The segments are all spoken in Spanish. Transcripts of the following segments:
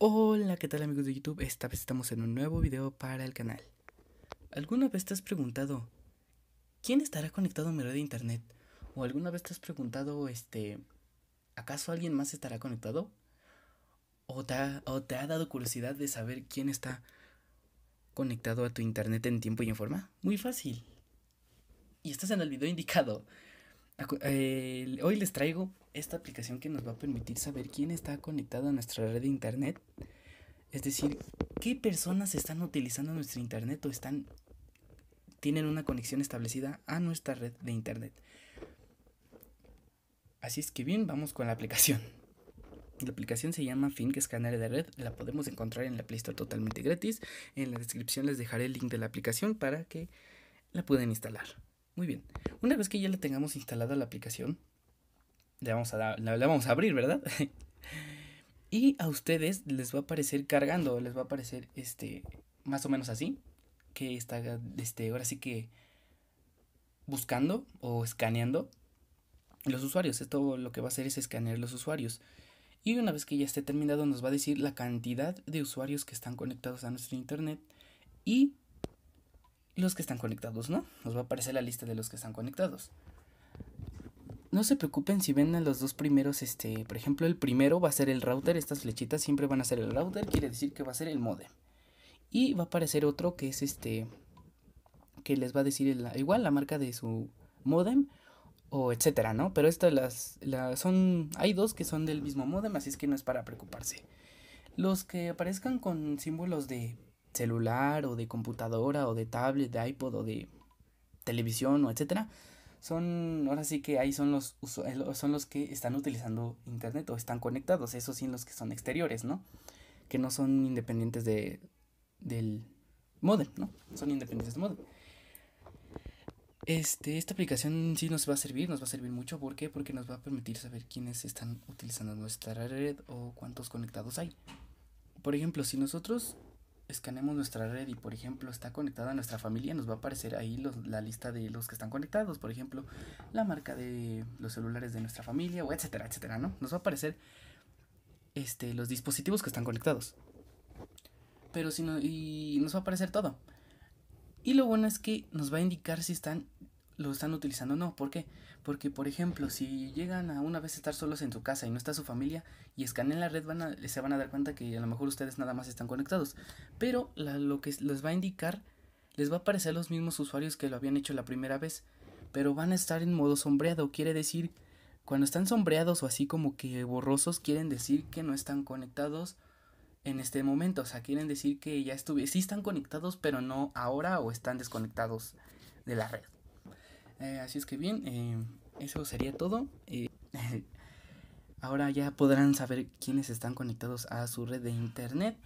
Hola, ¿qué tal amigos de YouTube? Esta vez estamos en un nuevo video para el canal. ¿Alguna vez te has preguntado quién estará conectado a mi red de internet? ¿O alguna vez te has preguntado, este, ¿acaso alguien más estará conectado? ¿O te ha, te ha dado curiosidad de saber quién está conectado a tu internet en tiempo y en forma? Muy fácil. Y estás en el video indicado hoy les traigo esta aplicación que nos va a permitir saber quién está conectado a nuestra red de internet. Es decir, qué personas están utilizando nuestro internet o están tienen una conexión establecida a nuestra red de internet. Así es que bien, vamos con la aplicación. La aplicación se llama Fink Scanner de Red, la podemos encontrar en la Play totalmente gratis. En la descripción les dejaré el link de la aplicación para que la puedan instalar. Muy bien. Una vez que ya le tengamos instalada la aplicación, le vamos a, la, vamos a abrir, ¿verdad? y a ustedes les va a aparecer cargando, les va a aparecer este, más o menos así, que está, este, ahora sí que buscando o escaneando los usuarios. Esto lo que va a hacer es escanear los usuarios. Y una vez que ya esté terminado nos va a decir la cantidad de usuarios que están conectados a nuestro internet y los que están conectados, ¿no? Nos va a aparecer la lista de los que están conectados. No se preocupen si ven a los dos primeros, este, por ejemplo, el primero va a ser el router, estas flechitas siempre van a ser el router, quiere decir que va a ser el modem. Y va a aparecer otro que es este, que les va a decir igual la marca de su modem o etcétera, ¿no? Pero estas las, son, hay dos que son del mismo modem, así es que no es para preocuparse. Los que aparezcan con símbolos de celular o de computadora o de tablet, de iPod o de televisión o etcétera, son ahora sí que ahí son los eh, son los que están utilizando internet o están conectados, esos sí los que son exteriores, ¿no? Que no son independientes de del modem, ¿no? Son independientes del modem. Este, esta aplicación sí nos va a servir, nos va a servir mucho. ¿Por qué? Porque nos va a permitir saber quiénes están utilizando nuestra red o cuántos conectados hay. Por ejemplo, si nosotros Escanemos nuestra red y por ejemplo está conectada a nuestra familia, nos va a aparecer ahí la lista de los que están conectados, por ejemplo, la marca de los celulares de nuestra familia, o etcétera, etcétera, ¿no? Nos va a aparecer este, los dispositivos que están conectados. Pero si no, y nos va a aparecer todo. Y lo bueno es que nos va a indicar si están lo están utilizando. No, ¿por qué? Porque, por ejemplo, si llegan a una vez estar solos en su casa y no está su familia y escanean la red, van a, se van a dar cuenta que a lo mejor ustedes nada más están conectados. Pero lo que les va a indicar, les va a aparecer los mismos usuarios que lo habían hecho la primera vez. Pero van a estar en modo sombreado, quiere decir, cuando están sombreados o así como que borrosos, quieren decir que no están conectados en este momento. O sea, quieren decir que ya estuve, sí están conectados, pero no ahora o están desconectados de la red. Eh, así es que bien, eh, eso sería todo. Eh, ahora ya podrán saber quiénes están conectados a su red de internet.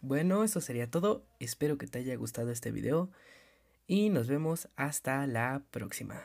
Bueno, eso sería todo. Espero que te haya gustado este video y nos vemos hasta la próxima.